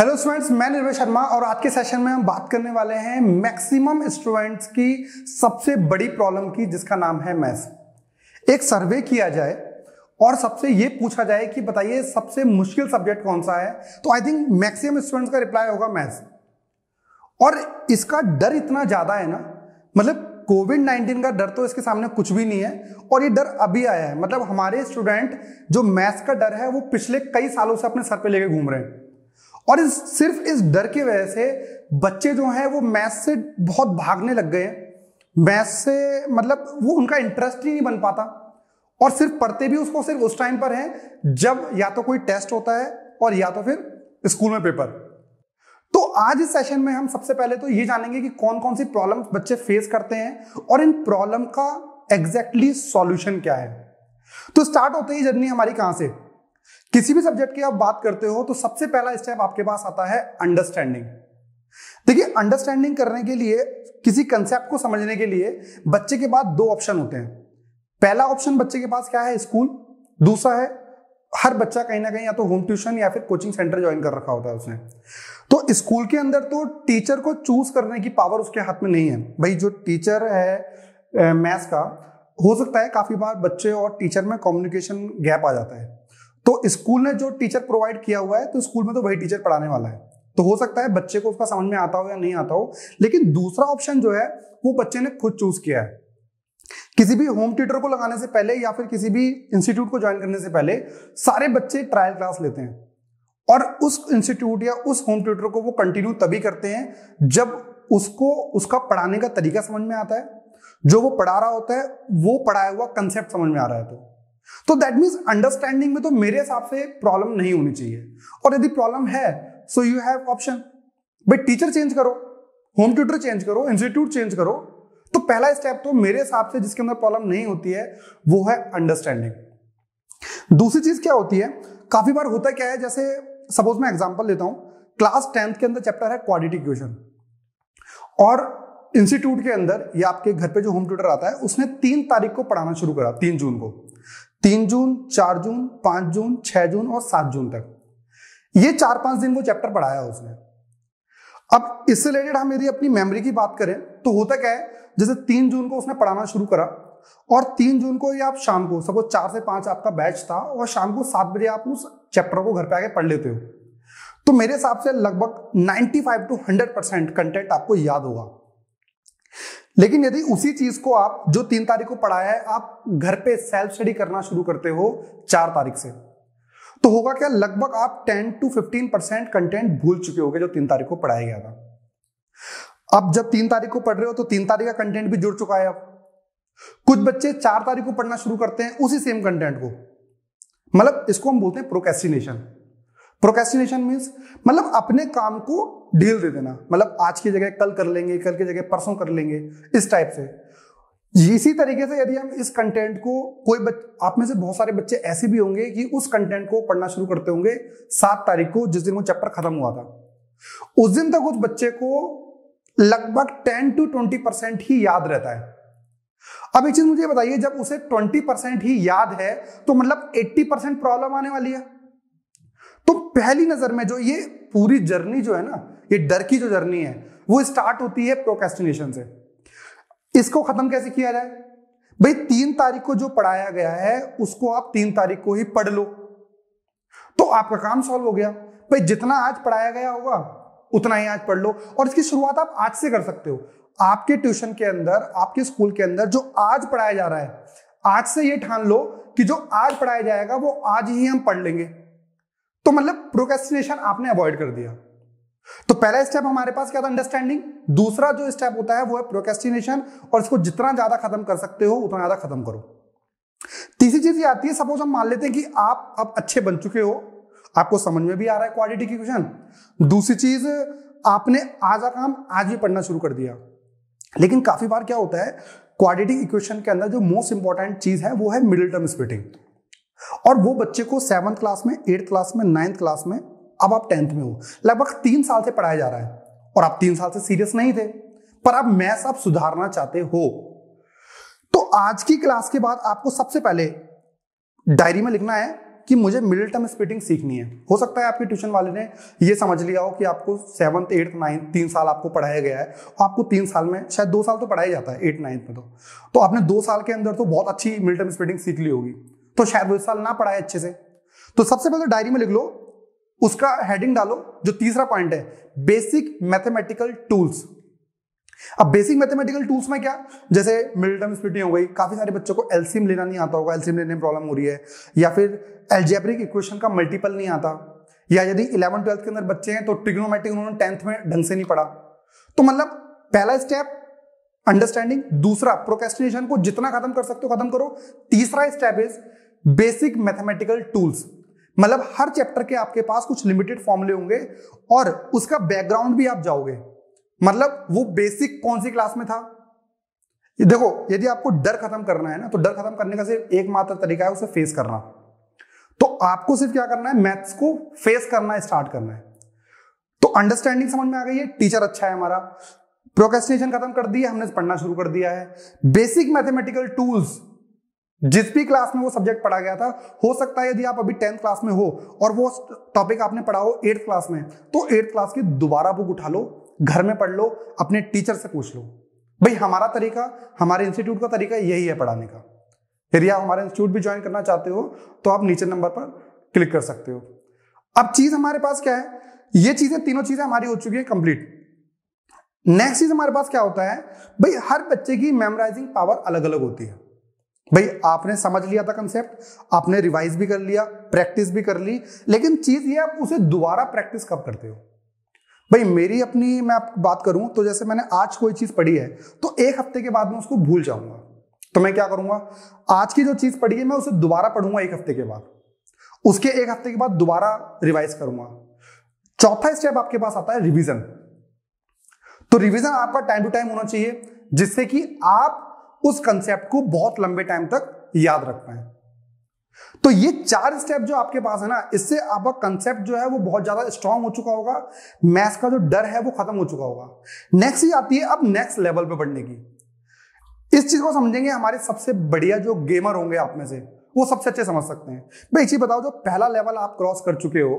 hello students मैं निर्भय शर्मा और आज के सेशन में हम बात करने वाले हैं मैक्सिमम स्टूडेंट्स की सबसे बड़ी प्रॉब्लम की जिसका नाम है मैथ्स एक सर्वे किया जाए और सबसे ये पूछा जाए कि बताइए सबसे मुश्किल सब्जेक्ट कौन सा है तो आई थिंक मैक्सिमम स्टूडेंट्स का रिप्लाई होगा मैथ्स और इसका डर इतना ज़्यादा है ना मतलब कोविड नाइन्टीन का डर तो इसके सामने कुछ भी नहीं है और ये डर अभी आया है मतलब हमारे स्टूडेंट जो मैथ्स का डर है वो पिछले कई सालों से अपने सर पे लेके घूम रहे हैं और इस सिर्फ इस डर की वजह से बच्चे जो हैं वो मैथ से बहुत भागने लग गए हैं मैथ से मतलब वो उनका इंटरेस्ट ही नहीं बन पाता और सिर्फ पढ़ते भी उसको सिर्फ उस टाइम पर हैं जब या तो कोई टेस्ट होता है और या तो फिर स्कूल में पेपर तो आज इस सेशन में हम सबसे पहले तो ये जानेंगे कि कौन कौन सी प्रॉब्लम बच्चे फेस करते हैं और इन प्रॉब्लम का एग्जैक्टली exactly सॉल्यूशन क्या है तो स्टार्ट होते ही जर्नी हमारी कहां से किसी भी सब्जेक्ट की आप बात करते हो तो सबसे पहला स्टेप आपके पास आता है अंडरस्टैंडिंग देखिए अंडरस्टैंडिंग करने के लिए किसी कंसेप्ट को समझने के लिए बच्चे के पास दो ऑप्शन होते हैं पहला ऑप्शन बच्चे के पास क्या है स्कूल दूसरा है हर बच्चा कहीं ना कहीं या तो होम ट्यूशन या फिर कोचिंग सेंटर ज्वाइन कर रखा होता है उसने तो स्कूल के अंदर तो टीचर को चूज करने की पावर उसके हाथ में नहीं है भाई जो टीचर है मैथ्स का हो सकता है काफी बार बच्चे और टीचर में कम्युनिकेशन गैप आ जाता है तो स्कूल ने जो टीचर प्रोवाइड किया हुआ है तो स्कूल में तो वही टीचर पढ़ाने वाला है तो हो सकता है बच्चे को उसका समझ में आता हो या नहीं आता हो लेकिन दूसरा ऑप्शन जो है वो बच्चे ने खुद चूज किया है किसी भी होम ट्यूटर को लगाने से पहले या फिर किसी भी इंस्टीट्यूट को ज्वाइन करने से पहले सारे बच्चे ट्रायल क्लास लेते हैं और उस इंस्टीट्यूट या उस होम ट्यूटर को वो कंटिन्यू तभी करते हैं जब उसको उसका पढ़ाने का तरीका समझ में आता है जो वो पढ़ा रहा होता है वो पढ़ाया हुआ कंसेप्ट समझ में आ रहा है तो तो दैट मीन्स अंडरस्टैंडिंग में तो मेरे हिसाब से प्रॉब्लम नहीं होनी चाहिए और यदि प्रॉब्लम है सो यू हैव ऑप्शन भाई टीचर चेंज करो होम ट्यूटर चेंज करो इंस्टीट्यूट चेंज करो तो पहला स्टेप तो मेरे हिसाब से जिसके अंदर प्रॉब्लम नहीं होती है वो है अंडरस्टैंडिंग दूसरी चीज क्या होती है काफी बार होता क्या है जैसे सपोज मैं एग्जाम्पल लेता हूं क्लास टेंथ के अंदर चैप्टर है क्वालिटी क्वेश्चन और इंस्टीट्यूट के अंदर या आपके घर पे जो होम ट्यूटर आता है उसने तीन तारीख को पढ़ाना शुरू करा तीन जून को तीन जून चार जून पांच जून छह जून और सात जून तक ये चार पांच दिन वो चैप्टर पढ़ाया उसने अब इससे रिलेटेड हम यदि अपनी मेमोरी की बात करें तो होता क्या है जैसे तीन जून को उसने पढ़ाना शुरू करा और तीन जून को ही आप शाम को सपोज चार से पांच आपका बैच था और शाम को सात बजे आप उस चैप्टर को घर पे आके पढ़ लेते हो तो मेरे हिसाब से लगभग 95 टू 100 परसेंट कंटेंट आपको याद होगा लेकिन यदि उसी चीज को आप जो तीन तारीख को पढ़ाया है आप घर पे सेल्फ स्टडी करना शुरू करते हो चार तारीख से तो होगा क्या लगभग आप ten to fifteen percent content भूल चुके होंगे जो तीन तारीख को पढ़ाया गया था अब जब तीन तारीख को पढ़ रहे हो तो तीन तारीख का कंटेंट भी जुड़ चुका है अब कुछ बच्चे चार तारीख को पढ़ना शुरू करते हैं उसी सेम कंटेंट को मतलब इसको हम बोलते हैं प्रोकेस्टिनेशन प्रोकेस्टिनेशन मीन्स मतलब अपने काम को डील दे देना मतलब आज की जगह कल कर लेंगे कल की जगह परसों कर लेंगे इस टाइप से इसी तरीके से यदि हम इस कंटेंट को कोई बच, आप में से बहुत सारे बच्चे ऐसे भी होंगे कि उस कंटेंट को पढ़ना शुरू करते होंगे सात तारीख को जिस दिन वो चैप्टर खत्म हुआ था उस दिन तक उस बच्चे को लगभग टेन टू ट्वेंटी परसेंट ही याद रहता है अब एक चीज मुझे बताइए जब उसे ट्वेंटी परसेंट ही याद है तो मतलब एट्टी परसेंट प्रॉब्लम आने वाली है तो पहली नजर में जो ये पूरी जर्नी जो है ना ये डर की जो जर्नी है वो स्टार्ट होती है प्रोकेस्टिनेशन से इसको खत्म कैसे किया जाए भाई तीन तारीख को जो पढ़ाया गया है उसको आप तीन तारीख को ही पढ़ लो तो आपका काम सॉल्व हो गया भाई जितना आज पढ़ाया गया होगा उतना ही आज पढ़ लो और इसकी शुरुआत आप आज से कर सकते हो आपके ट्यूशन के अंदर आपके स्कूल के अंदर जो आज पढ़ाया जा रहा है आज से ये ठान लो कि जो आज पढ़ाया जाएगा वो आज ही हम पढ़ लेंगे तो मतलब प्रोकेस्टिनेशन आपने अवॉइड कर दिया तो पहला स्टेप हमारे पास क्या था अंडरस्टैंडिंग दूसरा जो स्टेप होता है वो है प्रोकेस्टिनेशन और इसको जितना ज्यादा खत्म कर सकते हो उतना ज्यादा खत्म करो तीसरी चीज ये आती है सपोज हम मान लेते हैं कि आप अब अच्छे बन चुके हो आपको समझ में भी आ रहा है क्वालिटी की क्वेश्चन दूसरी चीज आपने आज का काम आज भी पढ़ना शुरू कर दिया लेकिन काफी बार क्या होता है क्वाड्रेटिक इक्वेशन के अंदर जो मोस्ट इंपॉर्टेंट चीज है वो है मिडिल टर्म स्प्लिटिंग और वो बच्चे को सेवन क्लास में एट क्लास में नाइन्थ क्लास में अब आप टेंथ में हो लगभग तीन साल से पढ़ाया जा रहा है और आप तीन साल से सीरियस नहीं थे पर आप मैथ्स आप सुधारना चाहते हो तो आज की क्लास के बाद आपको सबसे पहले डायरी में लिखना है कि मुझे मिडिल टर्म स्पीटिंग सीखनी है हो सकता है आपके ट्यूशन वाले ने यह समझ लिया हो कि आपको सेवंथ एट्थ नाइन्थ तीन साल आपको पढ़ाया गया है और आपको तीन साल में शायद दो साल तो पढ़ाया जाता है एट नाइन्थ में तो, तो आपने दो साल के अंदर तो बहुत अच्छी मिडिल टर्म स्पीटिंग सीख ली होगी तो शायद वो इस साल ना पढ़ाए अच्छे से तो सबसे पहले डायरी तो में लिख लो उसका हेडिंग डालो जो तीसरा पॉइंट है बेसिक मैथमेटिकल टूल्स अब बेसिक मैथमेटिकल टूल्स में क्या जैसे मिडिल टर्म स्प्लिटिंग हो गई काफी सारे बच्चों को एलसीएम लेना नहीं आता होगा एलसीएम लेने में प्रॉब्लम हो रही है या फिर एलजेब्रिक इक्वेशन का मल्टीपल नहीं आता या यदि इलेवन ट्वेल्थ के अंदर बच्चे हैं तो ट्रिग्नोमेट्रिक उन्होंने टेंथ में ढंग से नहीं पढ़ा तो मतलब पहला स्टेप अंडरस्टैंडिंग दूसरा प्रोकेस्टिनेशन को जितना खत्म कर सकते हो खत्म करो तीसरा step is basic mathematical tools मतलब हर चैप्टर के आपके पास कुछ लिमिटेड फॉर्मूले होंगे और उसका बैकग्राउंड भी आप जाओगे मतलब वो बेसिक कौन सी क्लास में था देखो यदि आपको डर खत्म करना है ना तो डर खत्म करने का सिर्फ एकमात्र तरीका है उसे फेस करना तो आपको सिर्फ क्या करना है मैथ्स को फेस करना स्टार्ट करना है तो अंडरस्टैंडिंग समझ में आ गई है टीचर अच्छा है हमारा प्रोकेस्टिनेशन खत्म कर दिया हमने पढ़ना शुरू कर दिया है बेसिक मैथमेटिकल टूल्स जिस भी क्लास में वो सब्जेक्ट पढ़ा गया था हो सकता है यदि आप अभी टेंथ क्लास में हो और वो टॉपिक आपने पढ़ा हो एट्थ क्लास में तो एट्थ क्लास की दोबारा बुक उठा लो घर में पढ़ लो अपने टीचर से पूछ लो भाई हमारा तरीका हमारे इंस्टीट्यूट का तरीका यही है पढ़ाने का यदि आप हमारे इंस्टीट्यूट भी ज्वाइन करना चाहते हो तो आप नीचे नंबर पर क्लिक कर सकते हो अब चीज हमारे पास क्या है ये चीजें तीनों चीजें हमारी हो चुकी है कंप्लीट नेक्स्ट चीज हमारे पास क्या होता है भाई हर बच्चे की मेमोराइजिंग पावर अलग अलग होती है भाई आपने समझ लिया था कंसेप्ट आपने रिवाइज भी कर लिया प्रैक्टिस भी कर ली लेकिन चीज ये आप उसे दोबारा प्रैक्टिस कब करते हो भाई मेरी अपनी मैं आप बात करूं तो जैसे मैंने आज कोई चीज पढ़ी है तो एक हफ्ते के बाद मैं उसको भूल जाऊंगा तो मैं क्या करूंगा आज की जो चीज पढ़ी है मैं उसे दोबारा पढ़ूंगा एक हफ्ते के बाद उसके एक हफ्ते के बाद दोबारा रिवाइज करूंगा चौथा स्टेप आपके पास आता है रिविजन तो रिवीजन आपका टाइम टू टाइम होना चाहिए जिससे कि आप उस कंसेप्ट को बहुत लंबे टाइम तक याद रख पाए तो ये चार स्टेप जो आपके पास है ना इससे आपका कंसेप्ट जो है वो बहुत ज्यादा स्ट्रांग हो चुका होगा मैथ्स का जो डर है वो खत्म हो चुका होगा नेक्स्ट ही आती है अब नेक्स्ट लेवल पे बढ़ने की इस चीज को समझेंगे हमारे सबसे बढ़िया जो गेमर होंगे आप में से वो सबसे अच्छे समझ सकते हैं भाई चीज बताओ जो पहला लेवल आप क्रॉस कर चुके हो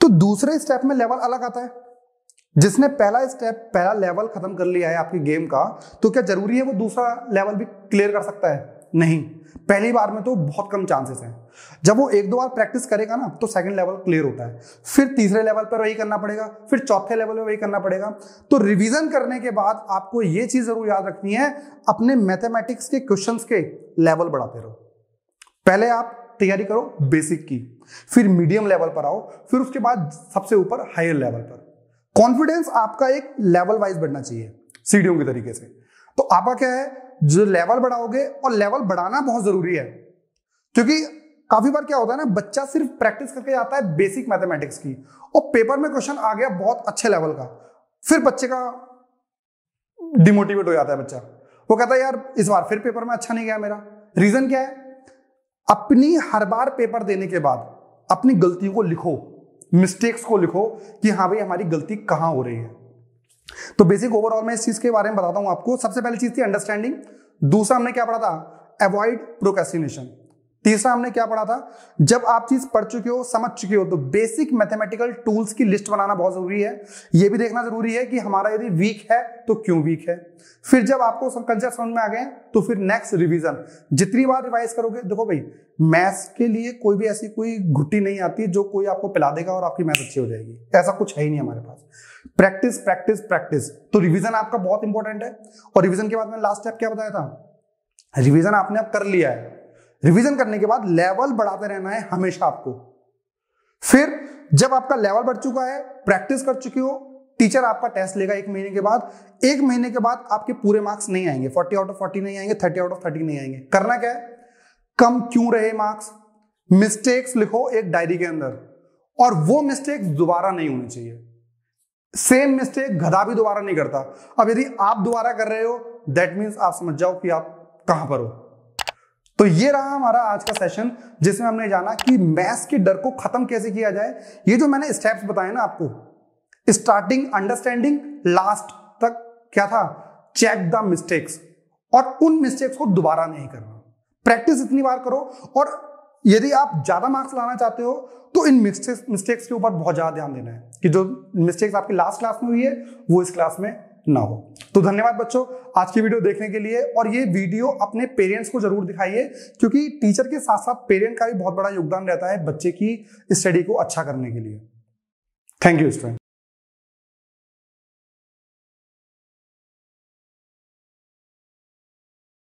तो दूसरे स्टेप में लेवल अलग आता है जिसने पहला स्टेप पहला लेवल खत्म कर लिया है आपकी गेम का तो क्या जरूरी है वो दूसरा लेवल भी क्लियर कर सकता है नहीं पहली बार में तो बहुत कम चांसेस हैं जब वो एक दो बार प्रैक्टिस करेगा ना तो सेकंड लेवल क्लियर होता है फिर तीसरे लेवल पर वही करना पड़ेगा फिर चौथे लेवल पर वही करना पड़ेगा तो रिवीजन करने के बाद आपको ये चीज़ ज़रूर याद रखनी है अपने मैथमेटिक्स के क्वेश्चन के लेवल बढ़ाते रहो पहले आप तैयारी करो बेसिक की फिर मीडियम लेवल पर आओ फिर उसके बाद सबसे ऊपर हायर लेवल पर कॉन्फिडेंस आपका एक लेवल वाइज बढ़ना चाहिए सीढ़ियों के तरीके से तो आपका क्या है जो लेवल बढ़ाओगे और लेवल बढ़ाना बहुत जरूरी है क्योंकि काफी बार क्या होता है ना बच्चा सिर्फ प्रैक्टिस करके जाता है बेसिक मैथमेटिक्स की और पेपर में क्वेश्चन आ गया बहुत अच्छे लेवल का फिर बच्चे का डिमोटिवेट हो जाता है बच्चा वो कहता है यार इस बार फिर पेपर में अच्छा नहीं गया मेरा रीजन क्या है अपनी हर बार पेपर देने के बाद अपनी गलतियों को लिखो मिस्टेक्स को लिखो कि हाँ भाई हमारी गलती कहां हो रही है तो बेसिक ओवरऑल मैं इस चीज के बारे में बताता हूं आपको सबसे पहली चीज थी अंडरस्टैंडिंग दूसरा हमने क्या पढ़ा था अवॉइड प्रोकेस्टिनेशन तीसरा हमने क्या पढ़ा था जब आप चीज पढ़ चुके हो समझ चुके हो तो बेसिक मैथमेटिकल टूल्स की लिस्ट बनाना बहुत जरूरी है यह भी देखना जरूरी है कि हमारा यदि वीक है तो क्यों वीक है फिर जब आपको कंसेप्ट समझ में आ गए तो फिर नेक्स्ट रिवीजन जितनी बार रिवाइज करोगे देखो भाई मैथ्स के लिए कोई भी ऐसी कोई घुट्टी नहीं आती जो कोई आपको पिला देगा और आपकी मैथ अच्छी हो जाएगी ऐसा कुछ है ही नहीं हमारे पास प्रैक्टिस प्रैक्टिस प्रैक्टिस तो रिविजन आपका बहुत इंपॉर्टेंट है और रिविजन के बाद में लास्ट स्टेप क्या बताया था रिविजन आपने अब कर लिया है रिवीजन करने के बाद लेवल बढ़ाते रहना है हमेशा आपको फिर जब आपका लेवल बढ़ चुका है प्रैक्टिस कर चुकी हो टीचर आपका टेस्ट लेगा एक महीने के बाद एक महीने के बाद आपके पूरे मार्क्स नहीं आएंगे फोर्टी आउट ऑफ फोर्टी नहीं आएंगे थर्टी आउट ऑफ थर्टी नहीं आएंगे करना क्या है कम क्यों रहे मार्क्स मिस्टेक्स लिखो एक डायरी के अंदर और वो मिस्टेक्स दोबारा नहीं होनी चाहिए सेम मिस्टेक गधा भी दोबारा नहीं करता अब यदि आप दोबारा कर रहे हो दैट मीन्स आप समझ जाओ कि आप कहां पर हो तो ये रहा हमारा आज का सेशन जिसमें हमने जाना कि मैथ्स के डर को खत्म कैसे किया जाए ये जो मैंने स्टेप्स बताए ना आपको स्टार्टिंग अंडरस्टैंडिंग लास्ट तक क्या था चेक द मिस्टेक्स और उन मिस्टेक्स को दोबारा नहीं करना प्रैक्टिस इतनी बार करो और यदि आप ज्यादा मार्क्स लाना चाहते हो तो इन मिस्टेक्स मिस्टेक्स के ऊपर बहुत ज्यादा ध्यान देना है कि जो मिस्टेक्स आपकी लास्ट क्लास में हुई है वो इस क्लास में ना हो तो धन्यवाद बच्चों आज की वीडियो देखने के लिए और ये वीडियो अपने पेरेंट्स को जरूर दिखाइए क्योंकि टीचर के साथ साथ पेरेंट का भी बहुत बड़ा योगदान रहता है बच्चे की स्टडी को अच्छा करने के लिए थैंक यू स्टूडेंट